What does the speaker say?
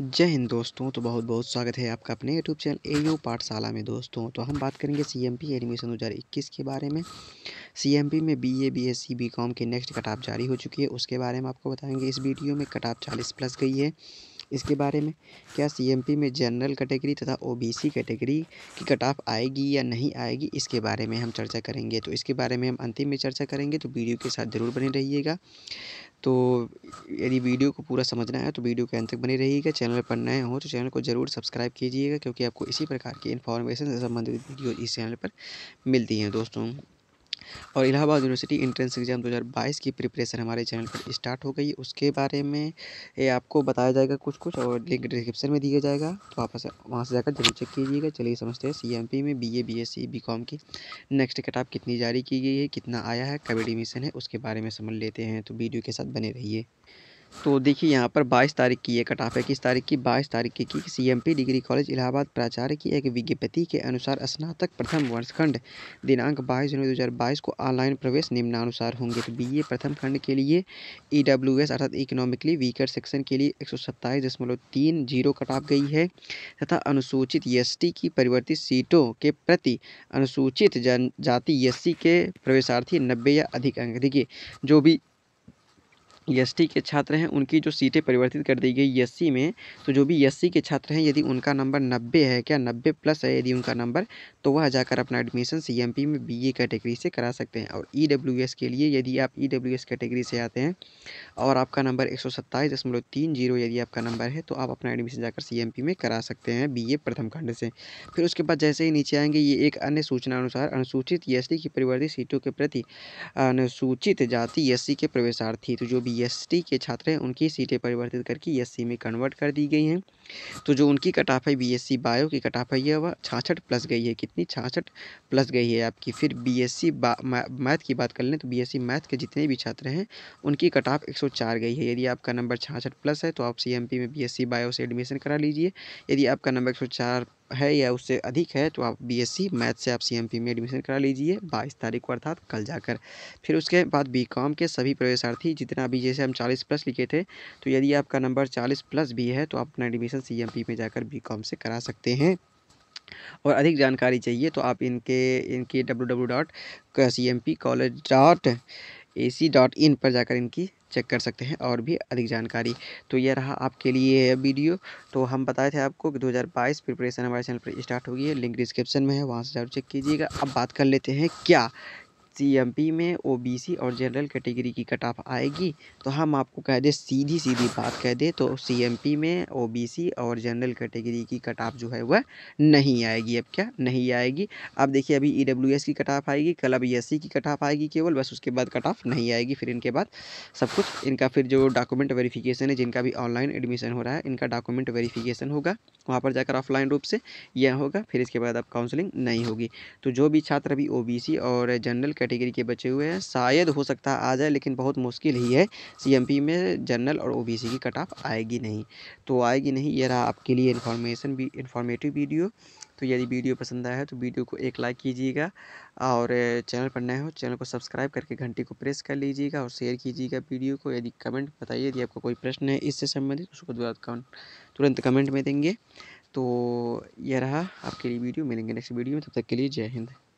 जय हिंद दोस्तों तो बहुत बहुत स्वागत है आपका अपने यूट्यूब चैनल ए यू पाठशाला में दोस्तों तो हम बात करेंगे सी एम पी एडमिशन दो हज़ार इक्कीस के बारे में सी एम पी में B A B S C B com के नेक्स्ट कट ऑफ जारी हो चुकी है उसके बारे में आपको बताएंगे इस वीडियो में कट ऑफ चालीस प्लस गई है इसके बारे में क्या पी में जनरल कैटेगरी तथा सी कैटेगरी की कट ऑफ आएगी या नहीं आएगी इसके बारे में हम चर्चा करेंगे तो इसके बारे में हम अंतिम में चर्चा करेंगे तो वीडियो के साथ ज़रूर बने रहिएगा तो यदि वीडियो को पूरा समझना है तो वीडियो के अंत तक बने रहिएगा चैनल पर नए हो तो चैनल को ज़रूर सब्सक्राइब कीजिएगा क्योंकि आपको इसी प्रकार की इन्फॉर्मेशन से संबंधित वीडियो इस चैनल पर मिलती हैं दोस्तों और इलाहाबाद यूनिवर्सिटी इंट्रेंस एग्ज़ाम 2022 की प्रिपरेशन हमारे चैनल पर स्टार्ट हो गई उसके बारे में ये आपको बताया जाएगा कुछ कुछ और लिंक डिस्क्रिप्शन में दिया जाएगा तो आप वहाँ से जाकर जरूर चेक कीजिएगा चलिए समझते हैं सी में B A B S C B com की नेक्स्ट कटाप कितनी जारी की गई है कितना आया है कब एडमिशन है उसके बारे में समझ लेते हैं तो वीडियो के साथ बने रहिए तो देखिए यहाँ पर 22 तारीख की ये कटाफ है किस तारीख की 22 तारीख की, की सीएमपी डिग्री कॉलेज इलाहाबाद प्राचार्य की एक विज्ञप्ति के अनुसार स्नातक प्रथम वर्षखंड दिनांक 22 जनवरी 2022 को ऑनलाइन प्रवेश निम्नानुसार होंगे तो बीए प्रथम खंड के लिए ईडब्ल्यूएस e अर्थात इकोनॉमिकली वीकर सेक्शन के लिए एक कटाफ गई है तथा अनुसूचित एस की परिवर्तित सीटों के प्रति अनुसूचित जन जाति एस के प्रवेशार्थी नब्बे या अधिक अंक देखिए जो भी एस के छात्र हैं उनकी जो सीटें परिवर्तित कर दी गई एस में तो जो भी एस के छात्र हैं यदि उनका नंबर नब्बे है क्या नब्बे प्लस है यदि उनका नंबर तो वह जाकर अपना एडमिशन सी में बी कैटेगरी से करा सकते हैं और ई e के लिए यदि आप ई e कैटेगरी से आते हैं और आपका नंबर एक यदि आपका नंबर है तो आप अपना एडमिशन जाकर सी में करा सकते हैं बी प्रथम खंड से फिर उसके बाद जैसे ही नीचे आएंगे ये एक अन्य सूचना अनुसार अनुसूचित एस की परिवर्तित सीटों के प्रति अनुसूचित जाति एस के प्रवेशार्थी तो जो भी एस के छात्र हैं उनकी सीटें परिवर्तित करके एस e में कन्वर्ट कर दी गई हैं तो जो उनकी कटाफ है बी बायो की कटाफ है वह छाछठ प्लस गई है कितनी छाछठ प्लस गई है आपकी फिर बी एस मैथ की बात कर लें तो बी मैथ के जितने भी छात्र हैं उनकी कटाफ एक गई है यदि आपका नंबर छाछठ प्लस है तो आप सी में बी बायो से एडमिशन करा लीजिए यदि आपका नंबर एक है या उससे अधिक है तो आप बीएससी मैथ से आप सीएमपी में एडमिशन करा लीजिए बाईस तारीख को अर्थात कल जाकर फिर उसके बाद बीकॉम के सभी प्रवेशार्थी जितना अभी जैसे हम चालीस प्लस लिखे थे तो यदि आपका नंबर चालीस प्लस भी है तो आप अपना एडमिशन सी में जाकर बी से करा सकते हैं और अधिक जानकारी चाहिए तो आप इनके इनके W W dot C M P college dot A C dot in पर जाकर इनकी चेक कर सकते हैं और भी अधिक जानकारी तो यह रहा आपके लिए वीडियो तो हम बताए थे आपको कि 2022 प्रिपरेशन हमारे चैनल पर स्टार्ट होगी है लिंक डिस्क्रिप्शन में है वहाँ से जरूर चेक कीजिएगा अब बात कर लेते हैं क्या सी में ओबीसी और जनरल कैटेगरी की कट ऑफ आएगी तो हम आपको कह दें सीधी सीधी बात कह दें तो सी में ओबीसी और जनरल कैटेगरी की कट ऑफ जो है वह नहीं आएगी अब क्या नहीं आएगी अब देखिए अभी ई e की कट ऑफ आएगी कल अब ई की कट ऑफ आएगी केवल बस उसके बाद कट ऑफ नहीं आएगी फिर इनके बाद सब कुछ इनका फिर जो डॉक्यूमेंट वेरीफिकेशन है जिनका भी ऑनलाइन एडमिशन हो रहा है इनका डॉक्यूमेंट वेरीफिकेशन होगा वहाँ पर जाकर ऑफलाइन रूप से यह होगा फिर इसके बाद अब काउंसलिंग नहीं होगी तो जो भी छात्र अभी ओ और जनरल कैटेगरी के बचे हुए हैं शायद हो सकता है आ जाए लेकिन बहुत मुश्किल ही है सी में जनरल और ओ की कट ऑफ आएगी नहीं तो आएगी नहीं ये रहा आपके लिए इन्फॉर्मेशन भी इन्फॉर्मेटिव वीडियो तो यदि वीडियो पसंद आया है तो वीडियो को एक लाइक कीजिएगा और चैनल पर नए हो चैनल को सब्सक्राइब करके घंटी को प्रेस कर लीजिएगा और शेयर कीजिएगा वीडियो को यदि कमेंट बताइए यदि आपको कोई प्रश्न है इससे संबंधित उसको तुरंत कमेंट में देंगे तो यह रहा आपके लिए वीडियो मिलेंगे नेक्स्ट वीडियो में तब तक के लिए जय हिंद